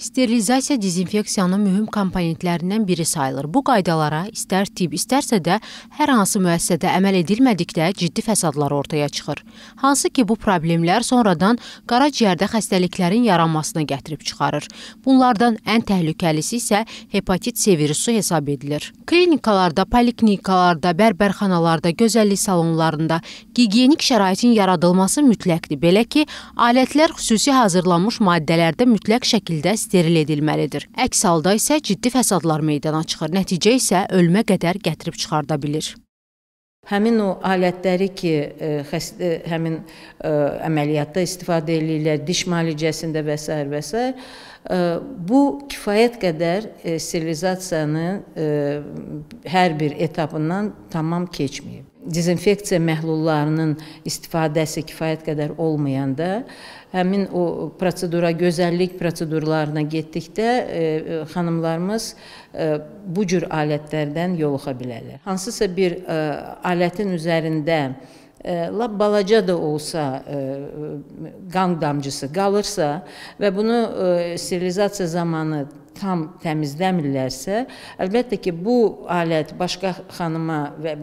Sterilizasiya dezinfeksiyanın mühüm komponentlərindən biri sayılır. Bu qaydalara istər tibb, istərsə də hər hansı müəssisədə əməl edilmədikdə ciddi fəsadlar ortaya çıxır. Hansı ki, bu problemlər sonradan qaraciyərdə xəstəliklərin yaranmasına gətirib çıxarır. Bunlardan ən təhlükəlisi isə hepatit C virusu hesab edilir. Klinikalarda, poliklinikalarda, bərbərxanalarda, gözəllik salonlarında gigiyenik şəraitin yaradılması mütləqdir. Belə ki, alətlər xüsusi hazırlanmış maddələrdə mütləq şəkildə steril edilməlidir. Əks halda isə ciddi fəsadlar meydana çıxır. Nəticə isə ölmə qədər gətirib çıxarda bilir. Həmin o alətləri ki, e, xəstə e, həmin ə, e, əməliyyatda istifadə eləyirlər, diş müalicəsində və s. və s. bu kifayət qədər sterilizasiyanın hər bir etapından tamam keçməyib dezinfeksiya məhlullarının istifadəsi kifayət qədər olmayanda həmin o prosedura gözəllik prosedurlarına getdikdə e, e, xanımlarımız e, bu cür alətlərdən yoluxa bilərlər. Hansısa bir e, alətin üzərində e, lap balaca da olsa e, qan damcısı qalırsa və bunu sterilizasiya zamanı tam təmizləmirlərsə, əlbəttə ki, bu alət başqa xanıma və,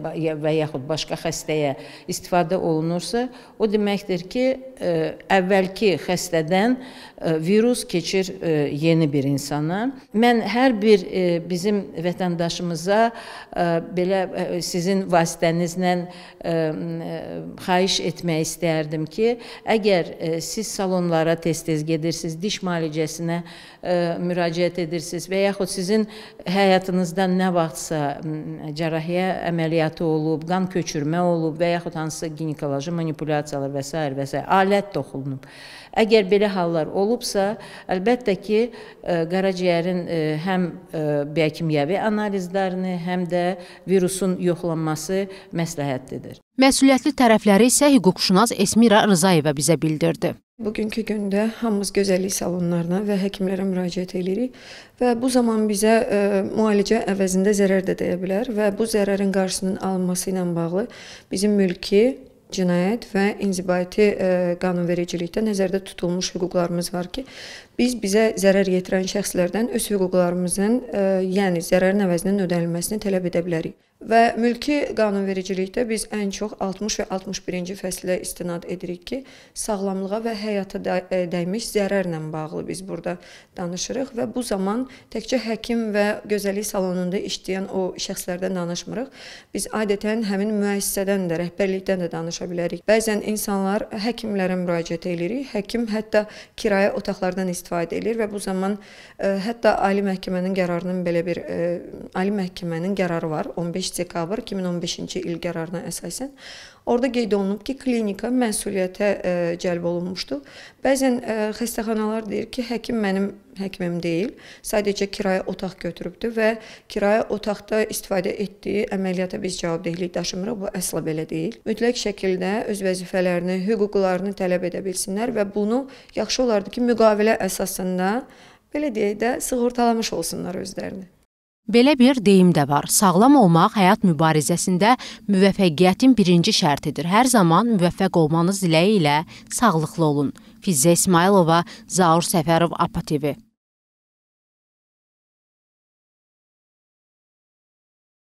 və yaxud başqa xəstəyə istifadə olunursa, o deməkdir ki, ə, e, əvvəlki xəstədən ə, e, virus keçir ə, e, yeni bir insana. Mən hər bir ə, bizim vətəndaşımıza ə, belə ə, sizin vasitənizlə ə, ə, xahiş etmək istərdim ki, əgər ə, siz salonlara tez-tez gedirsiniz, diş müalicəsinə ə, müraciət edirsiniz, edirsiniz və yaxud sizin həyatınızda nə vaxtsa cərrahiyyə əməliyyatı olub, qan köçürmə olub və yaxud hansısa ginekoloji manipulyasiyalar və s. və s. alət toxunub. Əgər belə hallar olubsa, əlbəttə ki, e, qaraciyərin e, həm e, biokimyəvi analizlərini, həm də virusun yoxlanması məsləhətlidir. Məsuliyyətli tərəfləri isə hüquqşünas Esmira Rızayeva bizə bildirdi. Bugünkü gündə hamımız gözəllik salonlarına və həkimlərə müraciət edirik və bu zaman bizə e, müalicə əvəzində zərər də dəyə bilər və bu zərərin qarşısının alınması ilə bağlı bizim mülki cinayət və inzibati e, qanunvericilikdə nəzərdə tutulmuş hüquqlarımız var ki, biz bizə zərər yetirən şəxslərdən öz hüquqlarımızın, e, yəni zərərin əvəzinin ödənilməsini tələb edə bilərik. Və mülki qanunvericilikdə biz ən çox 60 və 61-ci fəslə istinad edirik ki, sağlamlığa və həyata e, dəymiş zərərlə bağlı biz burada danışırıq və bu zaman təkcə həkim və gözəllik salonunda işləyən o şəxslərdən danışmırıq. Biz adətən həmin müəssisədən də, rəhbərlikdən də danışa bilərik. Bəzən insanlar həkimlərə müraciət edirik. Həkim hətta kirayə otaqlardan istifadə edir və bu zaman e, hətta ali məhkəmənin qərarının belə bir e, ali məhkəmənin qərarı var 15 15 dekabr 2015-ci il qərarına əsasən orada qeyd olunub ki, klinika məsuliyyətə ə, e, cəlb olunmuşdu. Bəzən ə, e, xəstəxanalar deyir ki, həkim mənim həkimim deyil, sadəcə kirayə otaq götürübdü və kirayə otaqda istifadə etdiyi əməliyyata biz cavabdehlik daşımırıq. Bu əsla belə deyil. Mütləq şəkildə öz vəzifələrini, hüquqlarını tələb edə bilsinlər və bunu yaxşı olardı ki, müqavilə əsasında belə deyək də sığortalamış olsunlar özlərini. Belə bir deyim də var. Sağlam olmaq həyat mübarizəsində müvəffəqiyyətin birinci şərtidir. Hər zaman müvəffəq olmanız diləyi ilə sağlıqlı olun. Fizzə İsmayılova, Zaur Səfərov, APA TV.